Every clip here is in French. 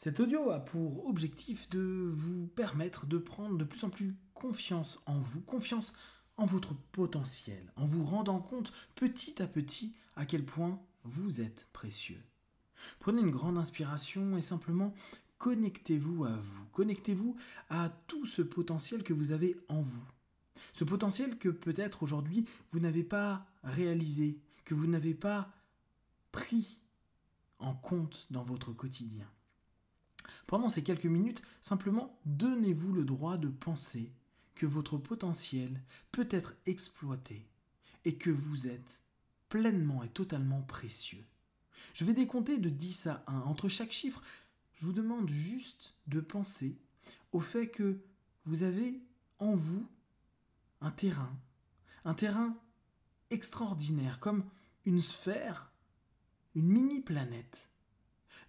Cet audio a pour objectif de vous permettre de prendre de plus en plus confiance en vous, confiance en votre potentiel, en vous rendant compte petit à petit à quel point vous êtes précieux. Prenez une grande inspiration et simplement connectez-vous à vous, connectez-vous à tout ce potentiel que vous avez en vous. Ce potentiel que peut-être aujourd'hui vous n'avez pas réalisé, que vous n'avez pas pris en compte dans votre quotidien. Pendant ces quelques minutes, simplement donnez-vous le droit de penser que votre potentiel peut être exploité et que vous êtes pleinement et totalement précieux. Je vais décompter de 10 à 1. Entre chaque chiffre, je vous demande juste de penser au fait que vous avez en vous un terrain, un terrain extraordinaire, comme une sphère, une mini-planète,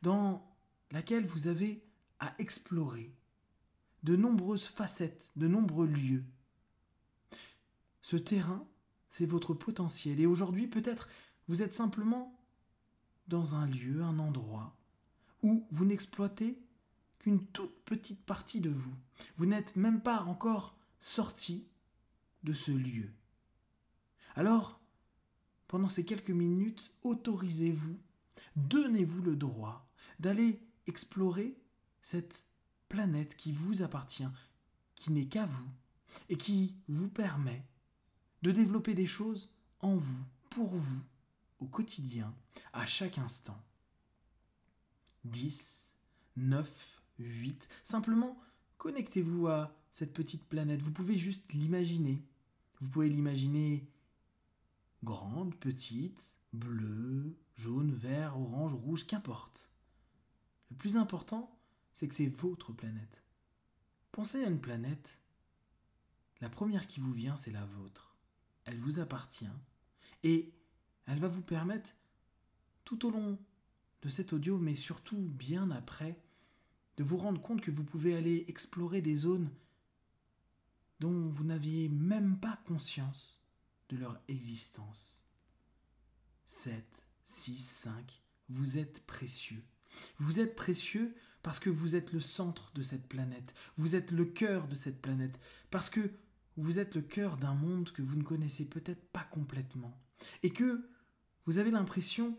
dans laquelle vous avez à explorer de nombreuses facettes, de nombreux lieux. Ce terrain, c'est votre potentiel. Et aujourd'hui, peut-être, vous êtes simplement dans un lieu, un endroit, où vous n'exploitez qu'une toute petite partie de vous. Vous n'êtes même pas encore sorti de ce lieu. Alors, pendant ces quelques minutes, autorisez-vous, donnez-vous le droit d'aller explorer cette planète qui vous appartient, qui n'est qu'à vous, et qui vous permet de développer des choses en vous, pour vous, au quotidien, à chaque instant. 10, 9, 8, simplement connectez-vous à cette petite planète, vous pouvez juste l'imaginer. Vous pouvez l'imaginer grande, petite, bleue, jaune, vert, orange, rouge, qu'importe. Le plus important, c'est que c'est votre planète. Pensez à une planète. La première qui vous vient, c'est la vôtre. Elle vous appartient et elle va vous permettre, tout au long de cet audio, mais surtout bien après, de vous rendre compte que vous pouvez aller explorer des zones dont vous n'aviez même pas conscience de leur existence. 7, 6, 5, vous êtes précieux. Vous êtes précieux parce que vous êtes le centre de cette planète, vous êtes le cœur de cette planète, parce que vous êtes le cœur d'un monde que vous ne connaissez peut-être pas complètement, et que vous avez l'impression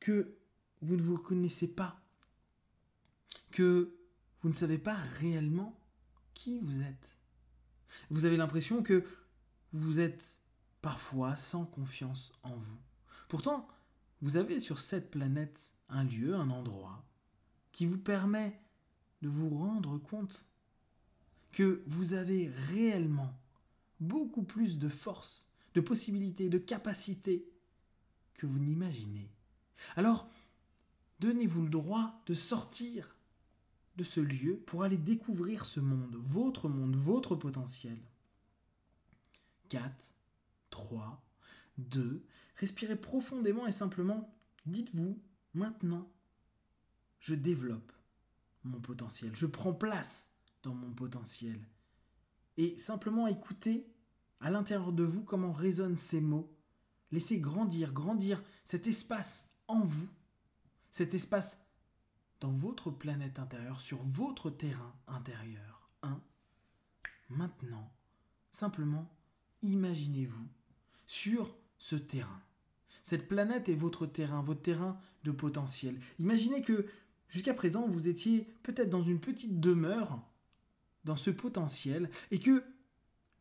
que vous ne vous connaissez pas, que vous ne savez pas réellement qui vous êtes. Vous avez l'impression que vous êtes parfois sans confiance en vous. Pourtant, vous avez sur cette planète un lieu, un endroit, qui vous permet de vous rendre compte que vous avez réellement beaucoup plus de force, de possibilités, de capacités que vous n'imaginez. Alors, donnez-vous le droit de sortir de ce lieu pour aller découvrir ce monde, votre monde, votre potentiel. 4, 3, 2, respirez profondément et simplement, dites-vous maintenant, je développe mon potentiel, je prends place dans mon potentiel. Et simplement écoutez à l'intérieur de vous comment résonnent ces mots. Laissez grandir, grandir cet espace en vous, cet espace dans votre planète intérieure, sur votre terrain intérieur. Maintenant, simplement, imaginez-vous sur ce terrain. Cette planète est votre terrain, votre terrain de potentiel. Imaginez que Jusqu'à présent, vous étiez peut-être dans une petite demeure, dans ce potentiel, et que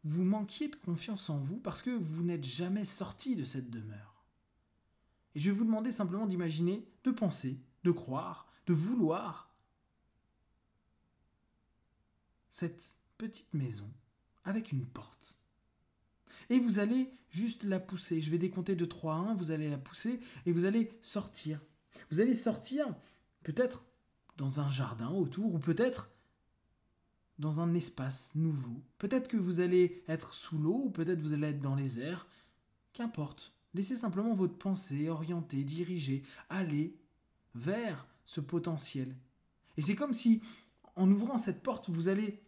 vous manquiez de confiance en vous parce que vous n'êtes jamais sorti de cette demeure. Et je vais vous demander simplement d'imaginer, de penser, de croire, de vouloir cette petite maison avec une porte. Et vous allez juste la pousser. Je vais décompter de 3 à 1, vous allez la pousser et vous allez sortir. Vous allez sortir peut-être dans un jardin autour, ou peut-être dans un espace nouveau. Peut-être que vous allez être sous l'eau, ou peut-être vous allez être dans les airs. Qu'importe. Laissez simplement votre pensée orienter, diriger, aller vers ce potentiel. Et c'est comme si, en ouvrant cette porte, vous allez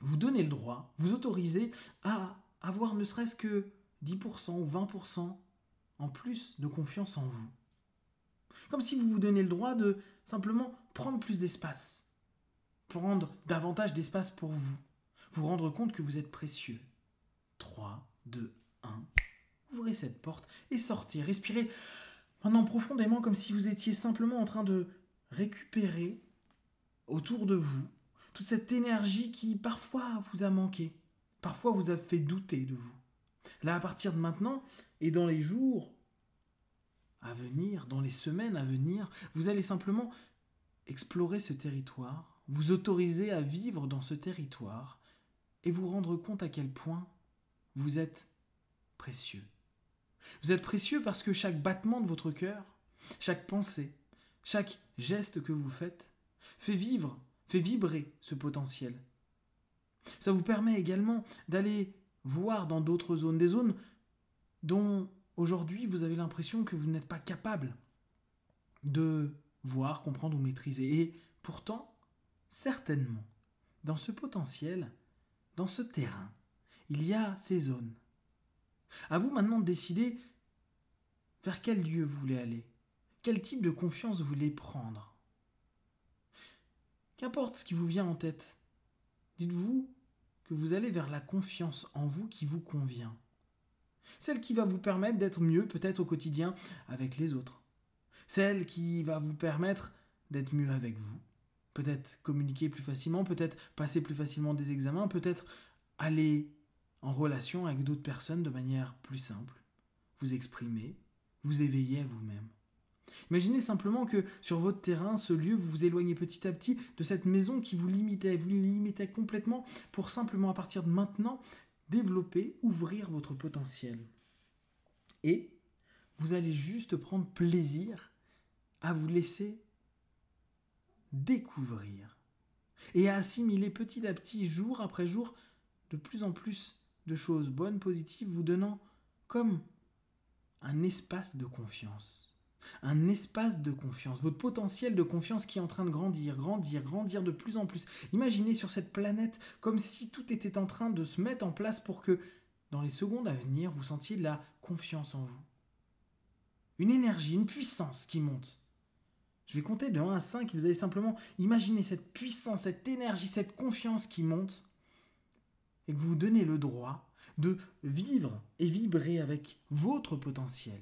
vous donner le droit, vous autoriser à avoir ne serait-ce que 10% ou 20% en plus de confiance en vous. Comme si vous vous donnez le droit de simplement prendre plus d'espace, prendre davantage d'espace pour vous, vous rendre compte que vous êtes précieux. 3, 2, 1. Ouvrez cette porte et sortez. Respirez maintenant profondément comme si vous étiez simplement en train de récupérer autour de vous toute cette énergie qui parfois vous a manqué, parfois vous a fait douter de vous. Là, à partir de maintenant, et dans les jours à venir, dans les semaines à venir, vous allez simplement explorer ce territoire, vous autoriser à vivre dans ce territoire et vous rendre compte à quel point vous êtes précieux. Vous êtes précieux parce que chaque battement de votre cœur, chaque pensée, chaque geste que vous faites fait vivre, fait vibrer ce potentiel. Ça vous permet également d'aller voir dans d'autres zones, des zones dont Aujourd'hui, vous avez l'impression que vous n'êtes pas capable de voir, comprendre ou maîtriser. Et pourtant, certainement, dans ce potentiel, dans ce terrain, il y a ces zones. À vous maintenant de décider vers quel lieu vous voulez aller, quel type de confiance vous voulez prendre. Qu'importe ce qui vous vient en tête, dites-vous que vous allez vers la confiance en vous qui vous convient celle qui va vous permettre d'être mieux peut-être au quotidien avec les autres, celle qui va vous permettre d'être mieux avec vous, peut-être communiquer plus facilement, peut-être passer plus facilement des examens, peut-être aller en relation avec d'autres personnes de manière plus simple, vous exprimer, vous éveiller à vous-même. Imaginez simplement que sur votre terrain, ce lieu, vous vous éloignez petit à petit de cette maison qui vous limitait, vous limitait complètement pour simplement à partir de maintenant développer, ouvrir votre potentiel. Et vous allez juste prendre plaisir à vous laisser découvrir et à assimiler petit à petit, jour après jour, de plus en plus de choses bonnes, positives, vous donnant comme un espace de confiance un espace de confiance, votre potentiel de confiance qui est en train de grandir, grandir, grandir de plus en plus. Imaginez sur cette planète comme si tout était en train de se mettre en place pour que, dans les secondes à venir, vous sentiez de la confiance en vous. Une énergie, une puissance qui monte. Je vais compter de 1 à 5 et vous allez simplement imaginer cette puissance, cette énergie, cette confiance qui monte et que vous vous donnez le droit de vivre et vibrer avec votre potentiel.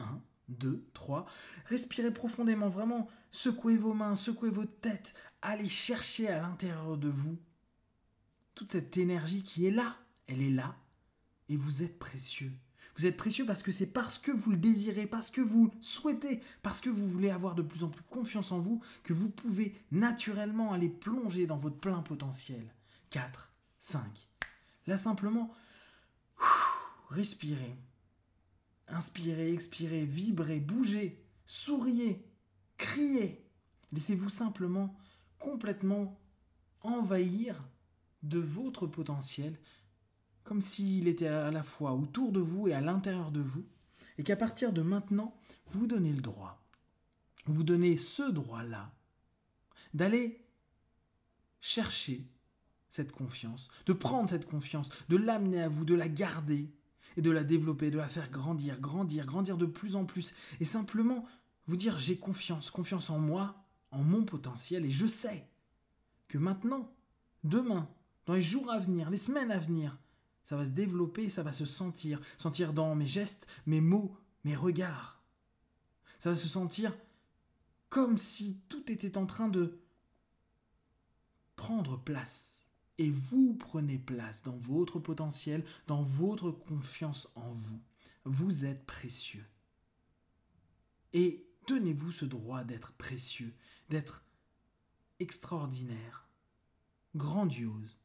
1. 2, 3. Respirez profondément, vraiment. Secouez vos mains, secouez votre tête. Allez chercher à l'intérieur de vous toute cette énergie qui est là. Elle est là. Et vous êtes précieux. Vous êtes précieux parce que c'est parce que vous le désirez, parce que vous le souhaitez, parce que vous voulez avoir de plus en plus confiance en vous, que vous pouvez naturellement aller plonger dans votre plein potentiel. 4, 5. Là simplement, respirez Inspirez, expirez, vibrez, bougez, souriez, criez. Laissez-vous simplement complètement envahir de votre potentiel, comme s'il était à la fois autour de vous et à l'intérieur de vous, et qu'à partir de maintenant, vous donnez le droit, vous donnez ce droit-là, d'aller chercher cette confiance, de prendre cette confiance, de l'amener à vous, de la garder, et de la développer, de la faire grandir, grandir, grandir de plus en plus. Et simplement vous dire j'ai confiance, confiance en moi, en mon potentiel, et je sais que maintenant, demain, dans les jours à venir, les semaines à venir, ça va se développer, ça va se sentir, sentir dans mes gestes, mes mots, mes regards. Ça va se sentir comme si tout était en train de prendre place et vous prenez place dans votre potentiel, dans votre confiance en vous. Vous êtes précieux. Et tenez-vous ce droit d'être précieux, d'être extraordinaire, grandiose,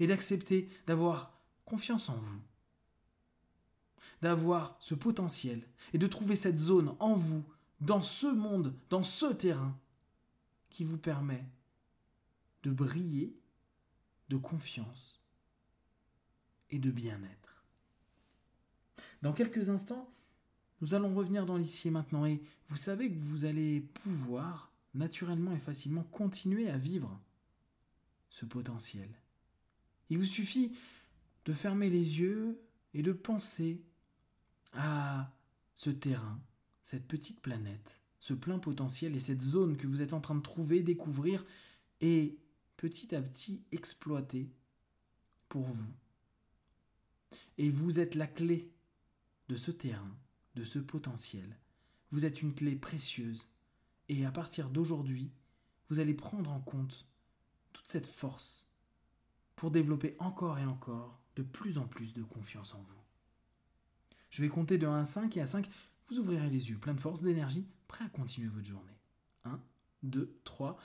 et d'accepter d'avoir confiance en vous, d'avoir ce potentiel, et de trouver cette zone en vous, dans ce monde, dans ce terrain, qui vous permet de briller de confiance et de bien-être. Dans quelques instants, nous allons revenir dans l'ici et maintenant et vous savez que vous allez pouvoir naturellement et facilement continuer à vivre ce potentiel. Il vous suffit de fermer les yeux et de penser à ce terrain, cette petite planète, ce plein potentiel et cette zone que vous êtes en train de trouver, découvrir et petit à petit exploité pour vous. Et vous êtes la clé de ce terrain, de ce potentiel. Vous êtes une clé précieuse. Et à partir d'aujourd'hui, vous allez prendre en compte toute cette force pour développer encore et encore de plus en plus de confiance en vous. Je vais compter de 1 à 5 et à 5, vous ouvrirez les yeux, plein de force, d'énergie, prêt à continuer votre journée. 1, 2, 3.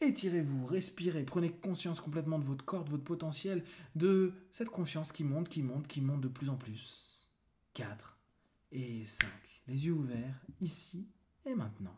Étirez-vous, respirez, prenez conscience complètement de votre corps, de votre potentiel, de cette confiance qui monte, qui monte, qui monte de plus en plus. 4 et 5. Les yeux ouverts, ici et maintenant.